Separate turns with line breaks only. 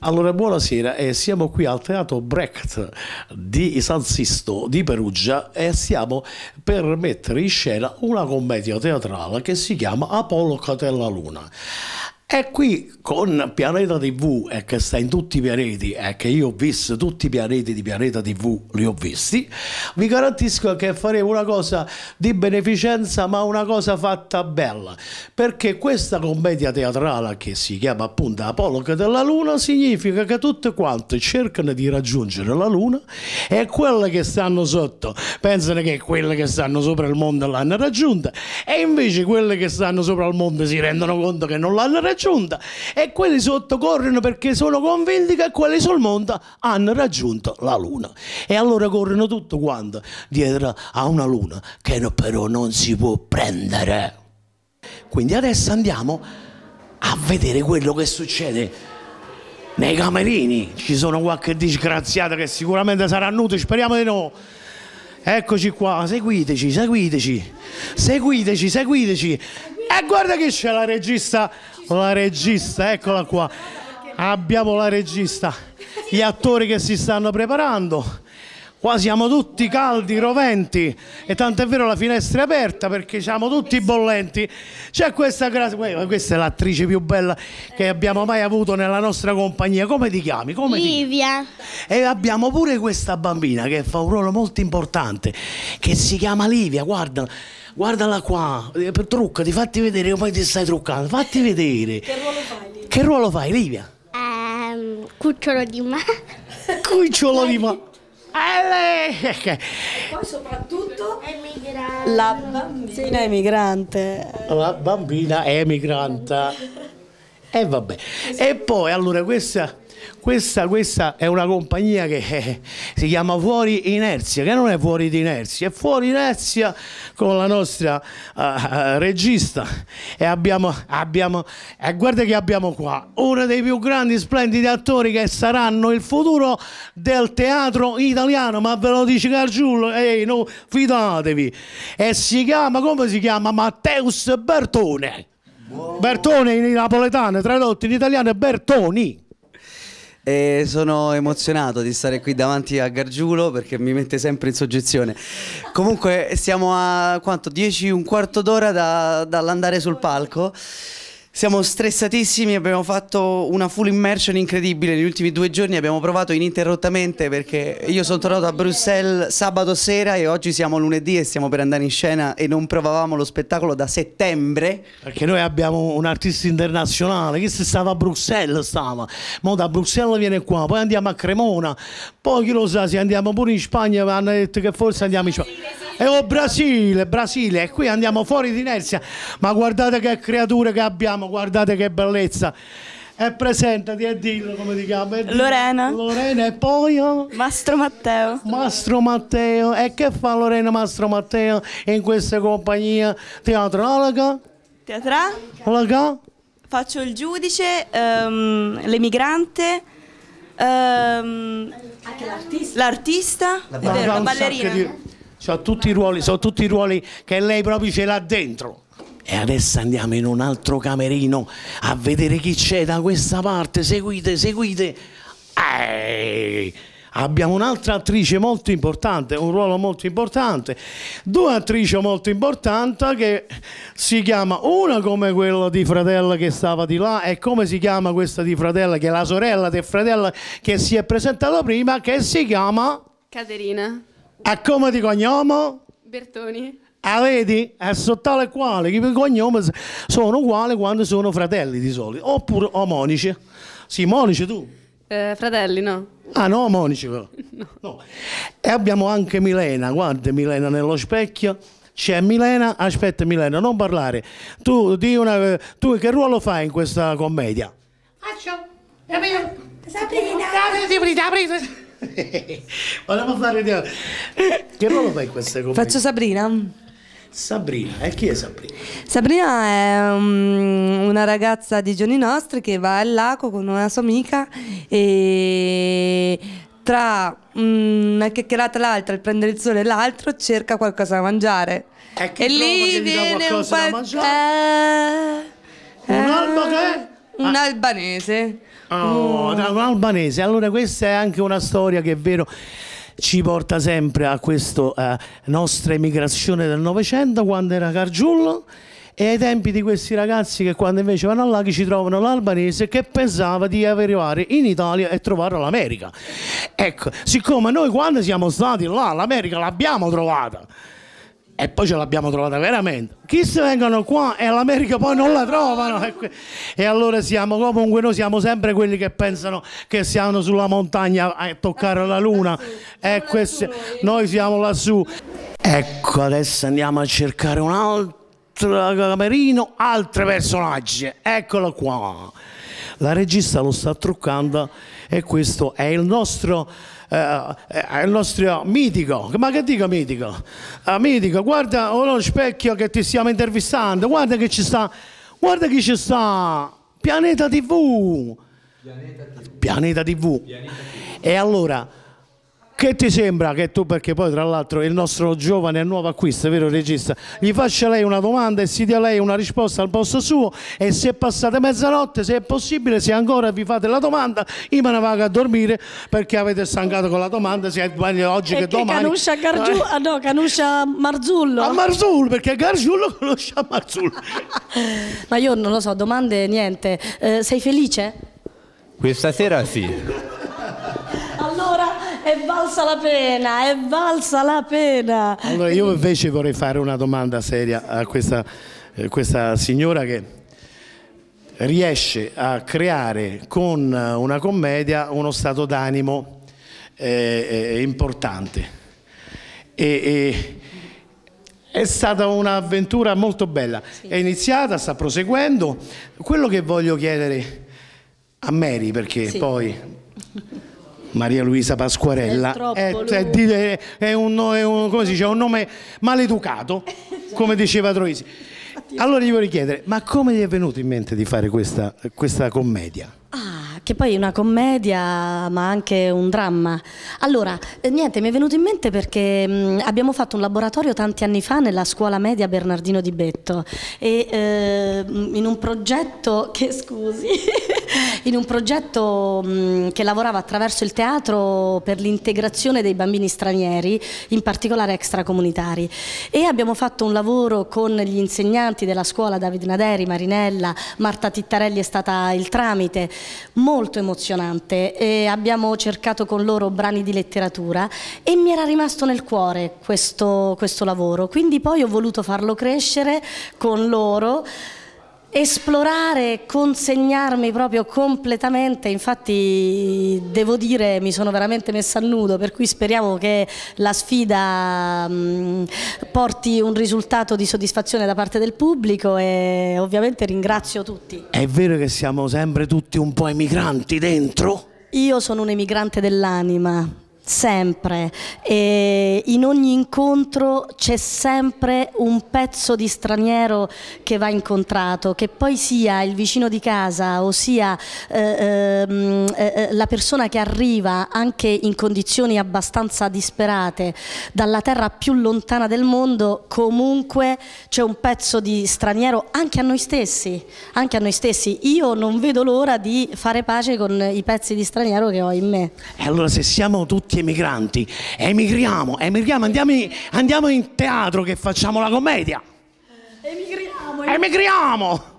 Allora, buonasera, eh, siamo qui al Teatro Brecht di San Sisto di Perugia e stiamo per mettere in scena una commedia teatrale che si chiama Apollo Catella Luna. E qui con Pianeta TV, eh, che sta in tutti i pianeti, eh, che io ho visto tutti i pianeti di Pianeta TV, li ho visti, vi garantisco che faremo una cosa di beneficenza, ma una cosa fatta bella, perché questa commedia teatrale che si chiama appunto Apologa della Luna significa che tutte quante cercano di raggiungere la Luna e quelle che stanno sotto pensano che quelle che stanno sopra il mondo l'hanno raggiunta e invece quelle che stanno sopra il mondo si rendono conto che non l'hanno raggiunta giunta e quelli sotto corrono perché sono convinti che quelli sul monte hanno raggiunto la luna. E allora corrono tutto quanto dietro a una luna che no, però non si può prendere. Quindi adesso andiamo a vedere quello che succede nei camerini. Ci sono qualche disgraziata che sicuramente sarà nudo, speriamo di no. Eccoci qua, seguiteci, seguiteci, seguiteci, seguiteci. E eh, guarda che c'è la regista, la regista, eccola qua. Abbiamo la regista, gli attori che si stanno preparando. Qua siamo tutti caldi, roventi e tanto è vero la finestra è aperta perché siamo tutti bollenti. C'è questa questa è l'attrice più bella che abbiamo mai avuto nella nostra compagnia. Come ti chiami? Come Livia. Ti... E abbiamo pure questa bambina che fa un ruolo molto importante che si chiama Livia, guardala. Guardala qua, eh, truccati, fatti vedere come ti stai truccando, fatti vedere. Che ruolo fai? Livia? Che ruolo fai, Livia? Um, cucciolo di ma. Cucciolo di ma. E poi
soprattutto emigrante. la bambina
emigrante. La bambina emigrante. E eh, vabbè. E poi allora questa questa, questa è una compagnia che eh, si chiama Fuori Inerzia, che non è fuori di inerzia, è fuori inerzia con la nostra eh, eh regista. E abbiamo, abbiamo eh, guarda che abbiamo qua, uno dei più grandi, splendidi attori che saranno il futuro del teatro italiano, ma ve lo dice Cargiullo, ehi, no, fidatevi. E si chiama, come si chiama? Matteus Bertone. Wow. Bertone in napoletano, tradotto in italiano è Bertoni. E sono emozionato di stare qui davanti a Gargiulo perché mi mette sempre in soggezione. Comunque siamo a quanto? 10, un quarto d'ora da, dall'andare sul palco. Siamo stressatissimi, abbiamo fatto una full immersion incredibile negli ultimi due giorni, abbiamo provato ininterrottamente perché io sono tornato a Bruxelles sabato sera e oggi siamo lunedì e stiamo per andare in scena e non provavamo lo spettacolo da settembre. Perché noi abbiamo un artista internazionale che se stava a Bruxelles, stava, ma da Bruxelles viene qua, poi andiamo a Cremona, poi chi lo sa se andiamo pure in Spagna, hanno detto che forse andiamo in Spagna. E eh, oh Brasile, Brasile, e qui andiamo fuori di inerzia, ma guardate che creature che abbiamo, guardate che bellezza. E presentati e dillo come ti chiama. Lorena. Lorena e poi? Oh? Mastro Matteo. Mastro Matteo. E che fa Lorena Mastro Matteo in questa compagnia teatrologa? Teatrologa?
Faccio il giudice, um, l'emigrante. Um, l'artista, la, ba la ballerina.
Sono tutti i ruoli, sono tutti i ruoli che lei proprio ce l'ha dentro. E adesso andiamo in un altro camerino a vedere chi c'è da questa parte. Seguite, seguite. Ehi. Abbiamo un'altra attrice molto importante, un ruolo molto importante, due attrici molto importanti che si chiama una come quella di fratella che stava di là e come si chiama questa di fratella che è la sorella del fratello che si è presentata prima che si chiama
Caterina.
A come ti cognomo? Bertoni. Ah, vedi? È sotto le quali i cognomi sono uguali quando sono fratelli di solito, oppure omonici. Sì, monici tu?
Eh, fratelli,
no. Ah, no, omonici però. no. no. E abbiamo anche Milena, guarda Milena nello specchio. C'è Milena, aspetta Milena, non parlare. Tu, di una, tu che ruolo fai in questa commedia? Faccio, capito? Sabrina. Sabrina. Volevo fare un'idea. Che ruolo fai in queste cose? Faccio Sabrina. Sabrina, e eh, chi è Sabrina?
Sabrina è um, una ragazza di giorni nostri che va al lago con una sua amica e tra um, una chiacchierata e l'altra, il prendere il sole e l'altro, cerca
qualcosa da mangiare. E, e lì viene un po'... Eh, eh, un eh, alba che Un ah. albanese. Oh, mm. un albanese. Allora questa è anche una storia che è vero ci porta sempre a questa eh, nostra emigrazione del Novecento quando era Cargiullo e ai tempi di questi ragazzi che quando invece vanno a Laghi ci trovano l'albanese che pensava di arrivare in Italia e trovare l'America. Ecco, siccome noi quando siamo stati là l'America l'abbiamo trovata e poi ce l'abbiamo trovata veramente. Chi se vengono qua e l'America poi non la trovano e, allora siamo comunque noi siamo sempre quelli che pensano che siano sulla montagna a toccare la luna e questi, noi siamo lassù. Ecco adesso andiamo a cercare un altro camerino, altri personaggi, eccolo qua la regista lo sta truccando e questo è il nostro, eh, è il nostro mitico, ma che dico mitico? Ah, mitico, guarda oh, lo specchio che ti stiamo intervistando, guarda che ci sta, guarda chi ci sta, Pianeta TV. Pianeta TV. Pianeta TV. Pianeta TV. E allora che ti sembra che tu, perché poi tra l'altro il nostro giovane nuovo acquisto, vero regista, gli faccia lei una domanda e si dia lei una risposta al posto suo e se passate mezzanotte, se è possibile, se ancora vi fate la domanda, io me ne vado a dormire perché avete stancato con la domanda, sia oggi e che, che domani. Canuscia Gargiu, eh. ah, no, Canuscia Marzullo. A Marzullo, perché Gargiullo conosce a Marzullo. Ma io non lo
so, domande niente. Eh, sei felice? Questa sera sì è valsa la pena, è valsa la pena.
Allora io invece vorrei fare una domanda seria a questa, eh, questa signora che riesce a creare con eh, una commedia uno stato d'animo eh, eh, importante. E, e, è stata un'avventura molto bella, sì. è iniziata, sta proseguendo. Quello che voglio chiedere a Mary, perché sì. poi Maria Luisa Pasquarella è, eh, è, cioè, è, è un, un, dice, un, nome maleducato, come diceva Troisi. Allora gli vorrei chiedere, ma come gli è venuto in mente di fare questa, questa commedia? Ah, che poi è una commedia
ma anche un dramma. Allora, eh, niente, mi è venuto in mente perché mh, mm, abbiamo fatto un laboratorio tanti anni fa nella scuola media Bernardino di Betto e eh, mm, in un progetto che scusi... in un progetto mm, che lavorava attraverso il teatro per l'integrazione dei bambini stranieri, in particolare extracomunitari. E abbiamo fatto un lavoro con gli insegnanti della scuola, David Naderi, Marinella, Marta Tittarelli è stata il tramite, molto emozionante. E abbiamo cercato con loro brani di letteratura e mi era rimasto nel cuore questo, questo lavoro. Quindi poi ho voluto farlo crescere con loro esplorare, consegnarmi proprio completamente, infatti devo dire mi sono veramente messa a nudo, per cui speriamo che la sfida mh, mm, porti un risultato di soddisfazione da parte del pubblico e ovviamente ringrazio
tutti. È vero che siamo sempre tutti un po' emigranti dentro?
Io sono un emigrante dell'anima, sempre. E in ogni incontro c'è sempre un pezzo di straniero che va incontrato, che poi sia il vicino di casa o sia eh, ehm, eh, eh, la persona che arriva anche in condizioni abbastanza disperate dalla terra più lontana del mondo, comunque c'è un pezzo di straniero anche a noi stessi, anche a noi stessi. Io non vedo l'ora di fare pace con i pezzi di straniero che ho in me.
E allora se siamo tutti emigranti, emigriamo, emigriamo, andiamo in, andiamo in teatro che facciamo la commedia. Emigriamo. Emigriamo.